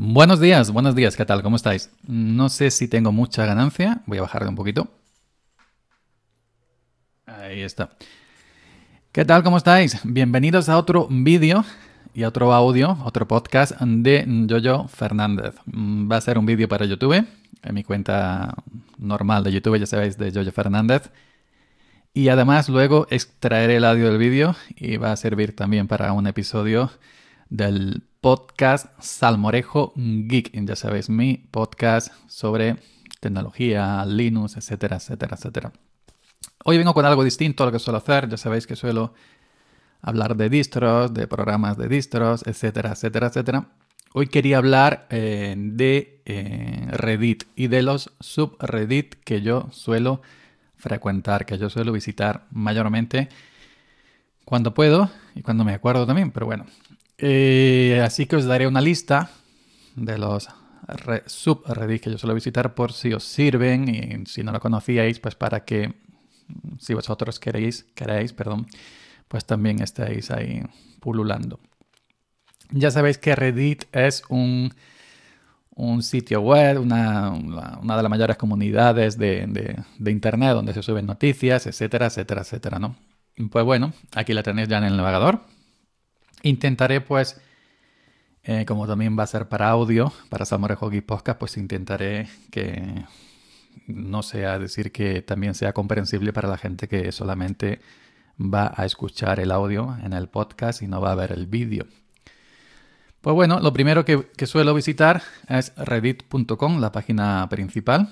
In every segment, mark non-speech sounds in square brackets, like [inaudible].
Buenos días, buenos días, ¿qué tal? ¿Cómo estáis? No sé si tengo mucha ganancia, voy a bajarle un poquito. Ahí está. ¿Qué tal? ¿Cómo estáis? Bienvenidos a otro vídeo y a otro audio, otro podcast de Jojo Fernández. Va a ser un vídeo para YouTube, en mi cuenta normal de YouTube, ya sabéis, de Jojo Fernández. Y además luego extraeré el audio del vídeo y va a servir también para un episodio del podcast Salmorejo Geek. Ya sabéis, mi podcast sobre tecnología, Linux, etcétera, etcétera, etcétera. Hoy vengo con algo distinto a lo que suelo hacer. Ya sabéis que suelo hablar de distros, de programas de distros, etcétera, etcétera, etcétera. Hoy quería hablar eh, de eh, Reddit y de los subreddit que yo suelo frecuentar, que yo suelo visitar mayormente cuando puedo y cuando me acuerdo también, pero bueno, eh, así que os daré una lista de los subreddits que yo suelo visitar por si os sirven y si no lo conocíais, pues para que si vosotros queréis, queréis, perdón, pues también estáis ahí pululando. Ya sabéis que Reddit es un, un sitio web, una, de las mayores comunidades de, de, Internet donde se suben noticias, etcétera, etcétera, etcétera, ¿no? Pues bueno, aquí la tenéis ya en el navegador Intentaré pues, eh, como también va a ser para audio, para Samurai Hockey Podcast, pues intentaré que no sea decir que también sea comprensible para la gente que solamente va a escuchar el audio en el podcast y no va a ver el vídeo. Pues bueno, lo primero que, suelo visitar es reddit.com, la página principal.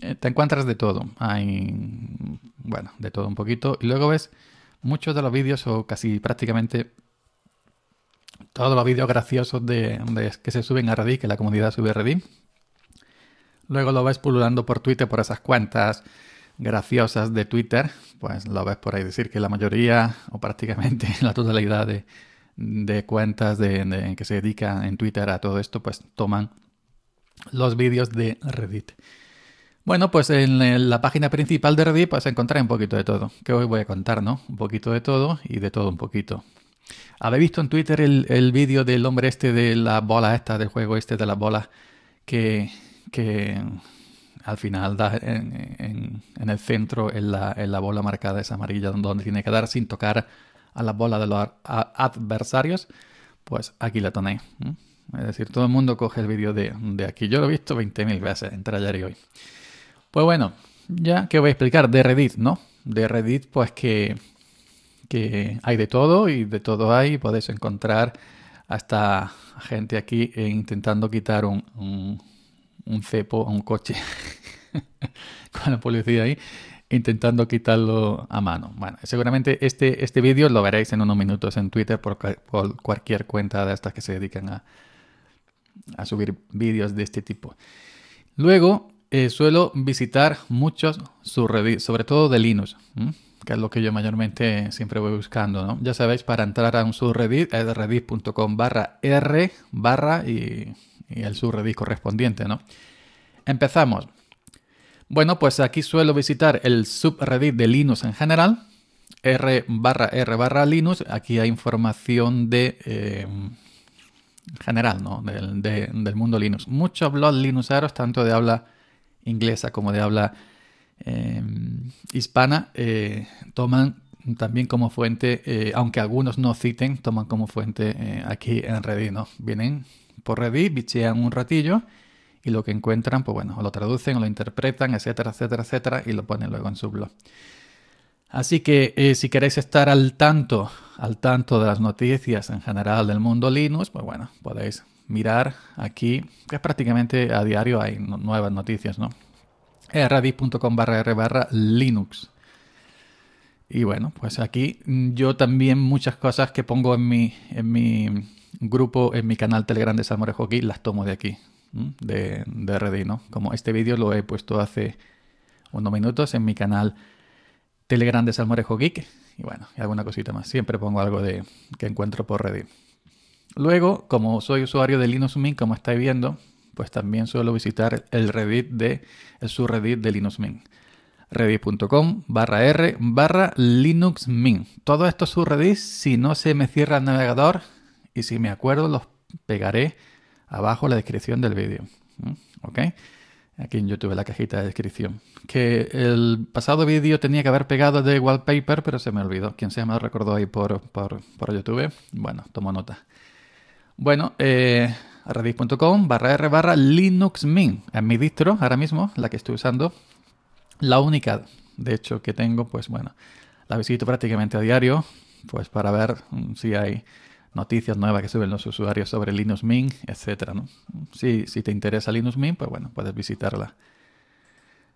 Eh, te encuentras de todo. Hay, bueno, de todo un poquito. Y luego ves muchos de los vídeos o casi prácticamente todos los vídeos graciosos de, que se suben a Reddit, que la comunidad sube a Reddit. Luego lo ves pululando por Twitter, por esas cuentas graciosas de Twitter, pues lo ves por ahí decir que la mayoría o prácticamente [laughs] la totalidad de, cuentas de, que se dedica en Twitter a todo esto, pues toman los vídeos de Reddit. Bueno, pues en la página principal de Reddit pues encontrar un poquito de todo, que hoy voy a contar, ¿no? Un poquito de todo y de todo un poquito. ¿Habéis visto en Twitter el, vídeo del hombre este de la bola esta, del juego este de las bolas, que, al final da en, el centro, en la, bola marcada esa amarilla, donde tiene que dar sin tocar a la bola de los adversarios? Pues aquí la tenéis. Es decir, todo el mundo coge el vídeo de, de, aquí. Yo lo he visto 20.000 veces entre ayer y hoy. Pues bueno, ya que voy a explicar de Reddit, ¿no? De Reddit, pues que que hay de todo y de todo hay. Podéis encontrar hasta gente aquí eh, intentando quitar un, un, cepo a un coche [laughs] con la policía ahí intentando quitarlo a mano. Bueno, seguramente este, este vídeo lo veréis en unos minutos en Twitter por, cualquier cuenta de estas que se dedican a, subir vídeos de este tipo. Luego, eh, suelo visitar muchos subreddits, sobre todo de Linux que es lo que yo mayormente siempre voy buscando, ¿no? Ya sabéis, para entrar a un subreddit es reddit.com barra r barra y, el subreddit correspondiente, ¿no? Empezamos. Bueno, pues aquí suelo visitar el subreddit de Linux en general, r barra r barra Linux. Aquí hay información de eh, general, ¿no? Del, mundo Linux. Muchos blogs linuxeros, tanto de habla inglesa como de habla eh, hispana eh, toman también como fuente, eh, aunque algunos no citen, toman como fuente aquí en Reddit, ¿no? Vienen por Reddit, bichean un ratillo y lo que encuentran, pues bueno, o lo traducen, o lo interpretan, etcétera, etcétera, etcétera, y lo ponen luego en su blog. Así que si queréis estar al tanto, al tanto de las noticias en general del mundo Linux, pues bueno, podéis mirar aquí, que prácticamente a diario hay nuevas noticias, ¿no? radis.com barra r barra linux. Y bueno, pues aquí yo también muchas cosas que pongo en mi, en mi grupo, en mi canal Telegram de las tomo de aquí, de, de Reddit, ¿no? Como este vídeo lo he puesto hace unos minutos en mi canal Telegram de Salmorejo Geek. Y bueno, alguna cosita más. Siempre pongo algo de que encuentro por Reddit. Luego, como soy usuario de Linux Mint, como estáis viendo, pues también suelo visitar el Reddit de subreddit de Linux Mint. Reddit.com barra R barra Linux Mint. Todo esto subreddit, si no se me cierra el navegador y si me acuerdo, los pegaré abajo en la descripción del vídeo. ¿Ok? Aquí en YouTube, en la cajita de descripción. Que el pasado vídeo tenía que haber pegado de wallpaper, pero se me olvidó. Quien sea me lo recordó ahí por, por YouTube. Bueno, tomo nota. Bueno, eh, Redis.com barra r barra Linux Mint. Es mi distro ahora mismo, la que estoy usando. La única, de hecho, que tengo, pues bueno, la visito prácticamente a diario, pues para ver mm, si hay noticias nuevas que suben los usuarios sobre Linux Mint, etc. ¿no? Si, te interesa Linux Mint, pues bueno, puedes visitarla.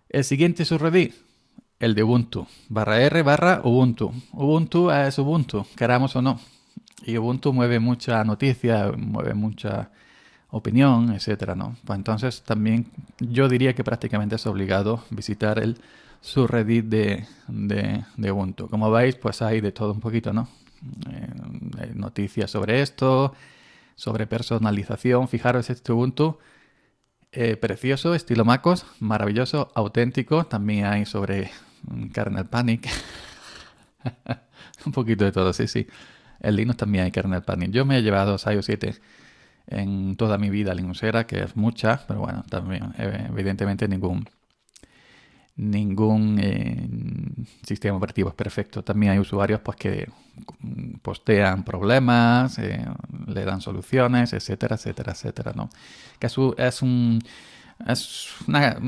El siguiente subreddit, el de Ubuntu, barra R barra Ubuntu. Ubuntu es Ubuntu, queramos o no. Y Ubuntu mueve mucha noticia, mueve mucha opinión, etcétera, ¿no? Pues entonces también yo diría que prácticamente es obligado visitar el subreddit de, de, Ubuntu. Como veis, pues hay de todo un poquito, ¿no? Eh, noticias sobre esto, sobre personalización. Fijaros, este Ubuntu eh, precioso, estilo Macos, maravilloso, auténtico. También hay sobre mm, Kernel Panic. [laughs] un poquito de todo, sí, sí. En Linux también hay Kernel Panic. Yo me he llevado 6 o 7 en toda mi vida Linuxera, que es mucha, pero bueno, también eh, evidentemente ningún, ningún eh, sistema operativo es perfecto. También hay usuarios pues, que postean problemas, eh, le dan soluciones, etcétera, etcétera, etcétera. ¿no? Que es, un... Es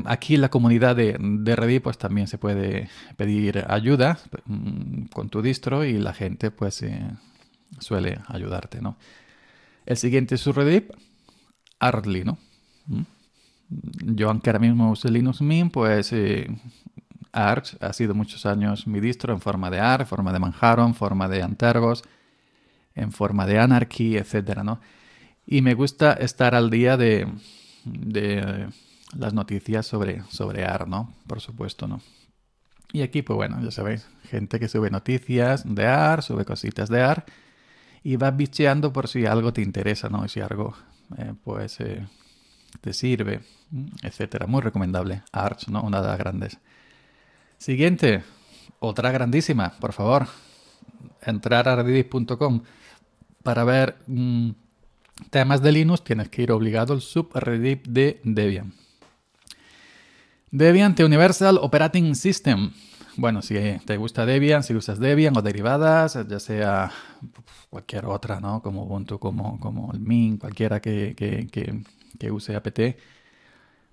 aquí la comunidad de, de, Reddit pues también se puede pedir ayuda mm, con tu distro y la gente pues suele ayudarte, ¿no? El siguiente es su ¿no? Mm. Yo, aunque ahora mismo use Linux Mint, pues eh, ha sido muchos años mi distro en forma de Ar, en forma de Manjaro, en forma de Antergos, en forma de Anarchy, etc. ¿no? Y me gusta estar al día de, las noticias sobre, sobre ¿no? Por supuesto, ¿no? Y aquí, pues bueno, ya sabéis, gente que sube noticias de AR, sube cositas de AR y vas bicheando por si algo te interesa, ¿no? Y si algo, eh, pues, eh, te sirve, mm, etcétera. Muy recomendable. Arch, ¿no? Una de las grandes. Siguiente, otra grandísima, por favor. Entrar a redis.com para ver mm, temas de Linux, tienes que ir obligado al subreddit de Debian. Debian The Universal Operating System. Bueno, si te gusta Debian, si usas Debian o derivadas, ya sea cualquier otra, ¿no? Como Ubuntu, como, como el Min, cualquiera que, use apt,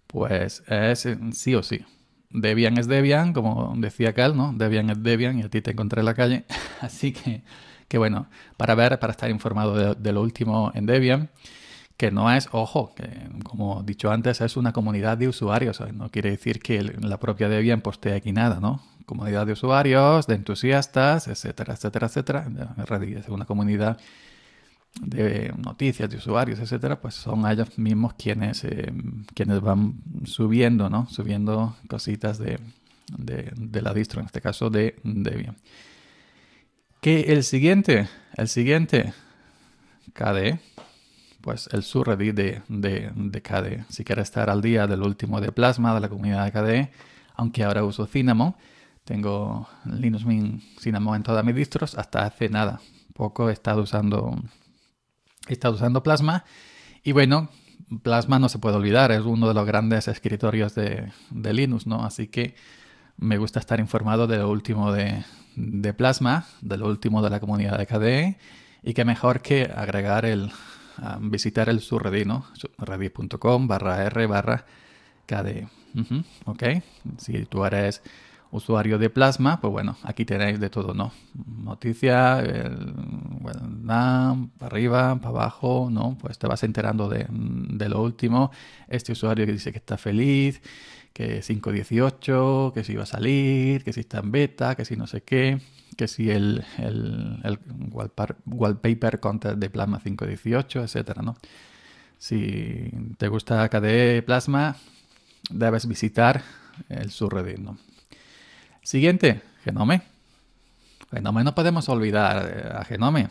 pues es sí o sí. Debian es Debian, como decía Cal, ¿no? Debian es Debian y a ti te encontré en la calle. [laughs] Así que, que bueno, para ver, para estar informado de, lo último en Debian, que no es, ojo, que como dicho antes, es una comunidad de usuarios. No quiere decir que la propia Debian postee aquí nada, ¿no? comunidad de usuarios, de entusiastas, etcétera, etcétera, etcétera. Es una comunidad de noticias, de usuarios, etcétera, pues son ellos mismos quienes, eh, quienes van subiendo, ¿no? Subiendo cositas de, la distro, en este caso de Debian. Que el siguiente, el siguiente KDE, pues el subreddit de, de, de KDE. Si quieres estar al día del último de Plasma, de la comunidad de KDE, aunque ahora uso Cinnamon, tengo Linux Mint Cinnamon en todas mis distros hasta hace nada. Poco he estado usando, estado usando Plasma. Y bueno, Plasma no se puede olvidar, es uno de los grandes escritorios de, de Linux, ¿no? Así que me gusta estar informado de lo último de, de, Plasma, de lo último de la comunidad de KDE, y qué mejor que agregar el, um, visitar el subreddit, ¿no? Reddit.com barra R barra KDE. ok, si tú eres usuario de Plasma, pues bueno, aquí tenéis de todo, ¿no? Noticias, bueno, para arriba, para abajo, ¿no? Pues te vas enterando de, lo último. Este usuario que dice que está feliz, que 5.18, que si va a salir, que si está en beta, que si no sé qué, que si el, wallpaper content de Plasma 5.18, etcétera, ¿no? Si te gusta KDE Plasma, debes visitar el subreddit, ¿no? Siguiente, Genome. Genome, no podemos olvidar eh, a Genome.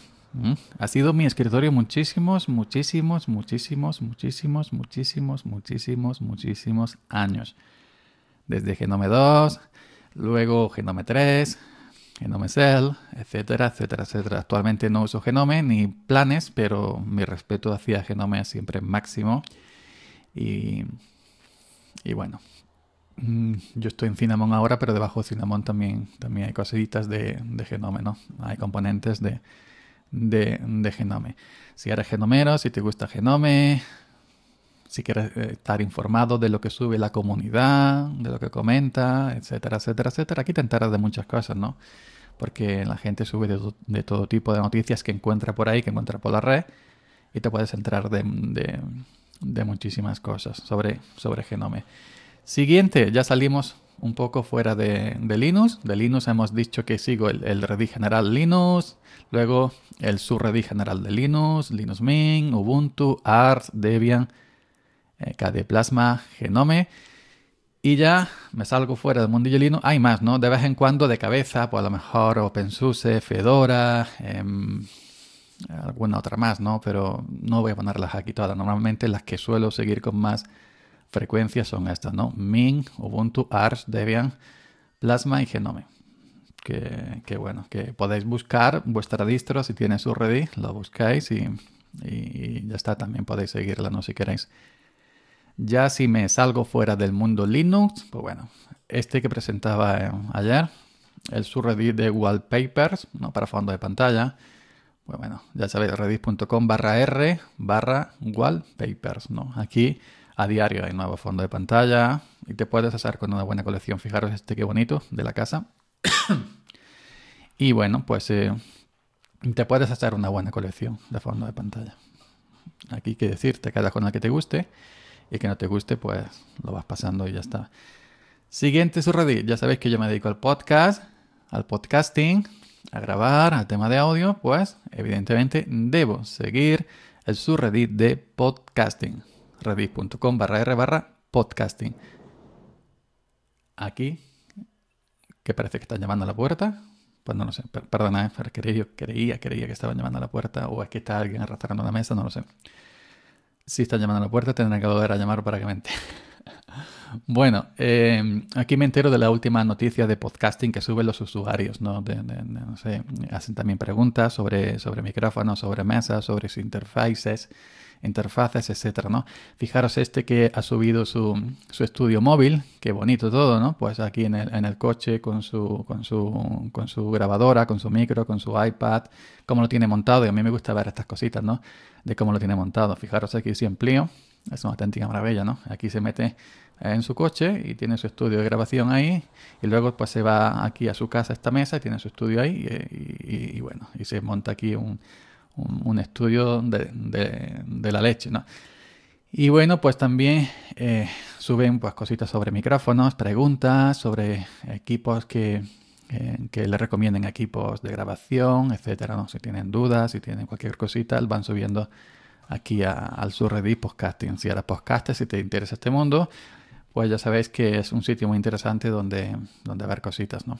Ha sido mi escritorio muchísimos, muchísimos, muchísimos, muchísimos, muchísimos, muchísimos, muchísimos años. Desde Genome 2, luego Genome 3, Genome Cell, etcétera, etcétera, etcétera. Actualmente no uso Genome ni planes, pero mi respeto hacia Genome es siempre máximo. Y, y bueno, Mm, yo estoy en Cinnamon ahora, pero debajo de Cinnamon también, también hay cositas de, genome, ¿no? Hay componentes de, de, genome. Si eres genomero, si te gusta genome, si quieres eh, estar informado de lo que sube la comunidad, de lo que comenta, etcétera, etcétera, etcétera, aquí te enteras de muchas cosas, ¿no? Porque la gente sube de, todo tipo de noticias que encuentra por ahí, que encuentra por la red, y te puedes enterar de, muchísimas cosas sobre, sobre genome. Siguiente, ya salimos un poco fuera de, Linux. De Linux hemos dicho que sigo el, el Redis general Linux, luego el subredis general de Linux, Linux Mint, Ubuntu, ARS, Debian, eh, KDE Plasma, Genome. Y ya me salgo fuera del mundillo Linux. Hay más, ¿no? De vez en cuando de cabeza, pues a lo mejor OpenSUSE, Fedora, em, alguna otra más, ¿no? Pero no voy a ponerlas aquí todas. Normalmente las que suelo seguir con más frecuencias son estas, ¿no? min Ubuntu, Arch, Debian, Plasma y Genome. Que, bueno, que podéis buscar vuestra distro, si tiene su redis, lo buscáis y, ya está, también podéis seguirla, ¿no? Si queréis. Ya si me salgo fuera del mundo Linux, pues bueno, este que presentaba eh, ayer, el subreddit de wallpapers, ¿no? Para fondo de pantalla. Pues bueno, ya sabéis, reddit.com barra r barra wallpapers, ¿no? Aquí a diario hay nuevo fondo de pantalla y te puedes hacer con una buena colección. Fijaros este qué bonito de la casa. [coughs] y bueno, pues eh, te puedes hacer una buena colección de fondo de pantalla. Aquí hay que decir, te quedas con la que te guste y que no te guste, pues lo vas pasando y ya está. Siguiente subreddit. Ya sabéis que yo me dedico al podcast, al podcasting, a grabar, al tema de audio, pues evidentemente debo seguir el subreddit de podcasting redis.com barra r barra podcasting. Aquí, que parece que están llamando a la puerta. Pues no lo sé, perdona, eh, yo creía, creía, que estaban llamando a la puerta o aquí está alguien arrastrando la mesa, no lo sé. Si están llamando a la puerta, tendrán que volver a llamar para que me [laughs] Bueno, em, aquí me entero de la última noticia de podcasting que suben los usuarios, ¿no? hacen también preguntas sobre, sobre micrófonos, sobre mesas, sobre sus interfaces, interfaces, etcétera, ¿no? Fijaros este que ha subido su, su estudio móvil, qué bonito todo, ¿no? Pues aquí en el, en el coche con su, con, su, con su grabadora, con su micro, con su iPad, cómo lo tiene montado. Y a mí me gusta ver estas cositas, ¿no? De cómo lo tiene montado. Fijaros aquí si empleo, es una auténtica maravilla, ¿no? Aquí se mete en su coche y tiene su estudio de grabación ahí y luego pues se va aquí a su casa, a esta mesa, y tiene su estudio ahí y bueno, y se monta aquí un un, estudio de, la leche, ¿no? Y bueno, pues también eh, suben pues, cositas sobre micrófonos, preguntas, sobre equipos eh, que, le recomienden equipos de grabación, etcétera, ¿no? Si tienen dudas, si tienen cualquier cosita, van subiendo aquí al subreddit podcasting. Si eres podcaster, si te interesa este mundo, pues ya sabéis que es un sitio muy interesante donde, donde ver cositas, ¿no?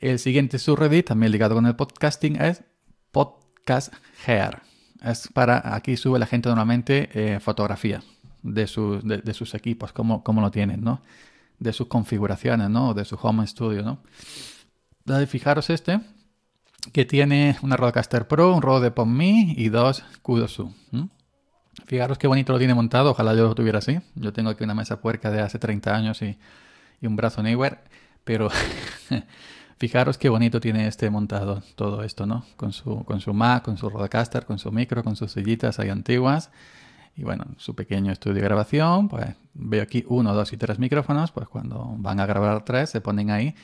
El siguiente subreddit, también ligado con el podcasting, es pod Cash Hair. Es para, aquí sube la gente normalmente eh, fotografía de sus, de, sus equipos, cómo, lo tienen, ¿no? De sus configuraciones, ¿no? De su home studio, ¿no? fijaros este, que tiene una Rodecaster Pro, un Rode PonMe y dos Kudosu. Fijaros qué bonito lo tiene montado, ojalá yo lo tuviera así. Yo tengo aquí una mesa puerca de hace 30 años y, y un brazo Neewer, pero [laughs] Fijaros qué bonito tiene este montado todo esto, ¿no? Con su, con su Mac, con su Rodecaster, con su micro, con sus sillitas ahí antiguas. Y bueno, su pequeño estudio de grabación, pues veo aquí uno, dos y tres micrófonos, pues cuando van a grabar tres se ponen ahí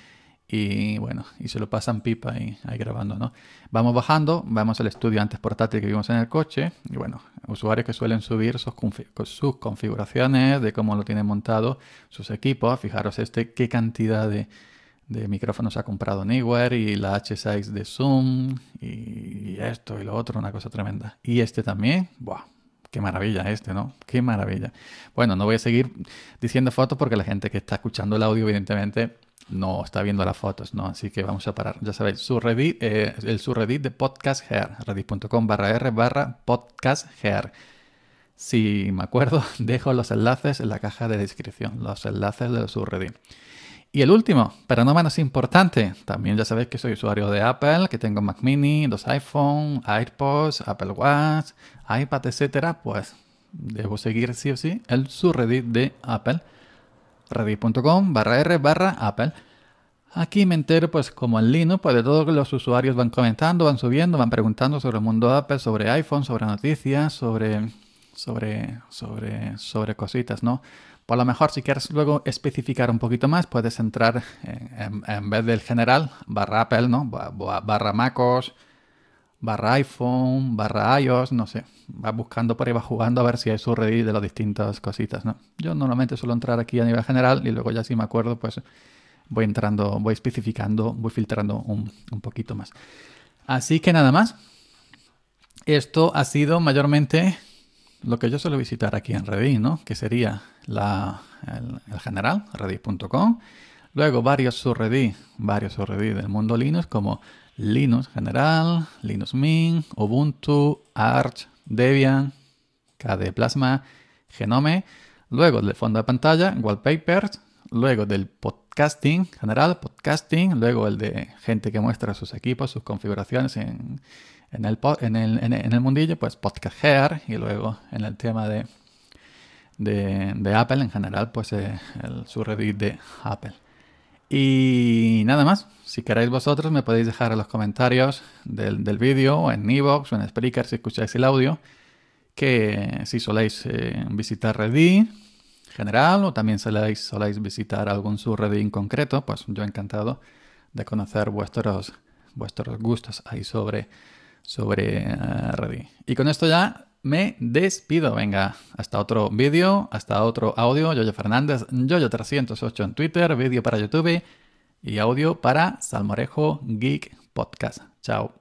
y bueno, y se lo pasan pipa ahí, grabando, ¿no? Vamos bajando, vamos al estudio antes portátil que vimos en el coche y bueno, usuarios que suelen subir sus, sus configuraciones de cómo lo tienen montado, sus equipos, fijaros este, qué cantidad de de micrófonos ha comprado Neewer y la H6 de Zoom y esto y lo otro, una cosa tremenda. Y este también, ¡buah! Qué maravilla este, ¿no? Qué maravilla. Bueno, no voy a seguir diciendo fotos porque la gente que está escuchando el audio, evidentemente, no está viendo las fotos, ¿no? Así que vamos a parar. Ya sabéis, su eh, el subreddit de Podcast Hair, reddit.com barra r barra Podcast Hair. Si me acuerdo, [laughs] dejo los enlaces en la caja de descripción, los enlaces del subreddit. Y el último, pero no menos importante, también ya sabéis que soy usuario de Apple, que tengo Mac Mini, dos iPhone, AirPods, Apple Watch, iPad, etcétera, pues debo seguir sí o sí el subreddit de Apple, reddit.com barra r barra Apple. Aquí me entero pues como en Linux, pues de todo los usuarios van comentando, van subiendo, van preguntando sobre el mundo Apple, sobre iPhone, sobre noticias, sobre, sobre, sobre, sobre cositas, ¿no? O a lo mejor si quieres luego especificar un poquito más, puedes entrar en, vez del general, barra Apple, ¿no? Barra MacOS, barra iPhone, barra iOS, no sé. va buscando por ahí, va jugando a ver si hay su red de las distintas cositas, ¿no? Yo normalmente suelo entrar aquí a nivel general y luego ya si me acuerdo, pues voy entrando, voy especificando, voy filtrando un poquito más. Así que nada más. Esto ha sido mayormente lo que yo suelo visitar aquí en Redis, ¿no? que sería la, el, general, redis.com, luego varios subredis, varios subredis del mundo Linux como Linux General, Linux Mint, Ubuntu, Arch, Debian, KDE Plasma, Genome, luego de fondo de pantalla, Wallpapers, luego del podcasting general, podcasting, luego el de gente que muestra sus equipos, sus configuraciones en en el, mundillo, pues Podcast y luego en el tema de, de, Apple en general, pues eh, el, subreddit de Apple. Y nada más, si queréis vosotros me podéis dejar en los comentarios del, del vídeo, en Evox o en Spreaker si escucháis el audio, que si soléis eh, visitar Reddit general o también soléis, soléis visitar algún subreddit en concreto, pues yo encantado de conocer vuestros, vuestros gustos ahí sobre sobre ah, Ready. Y con esto ya me despido. Venga, hasta otro vídeo, hasta otro audio. Yoyo Fernández, Yoyo308 en Twitter, vídeo para YouTube y audio para Salmorejo Geek Podcast. Chao.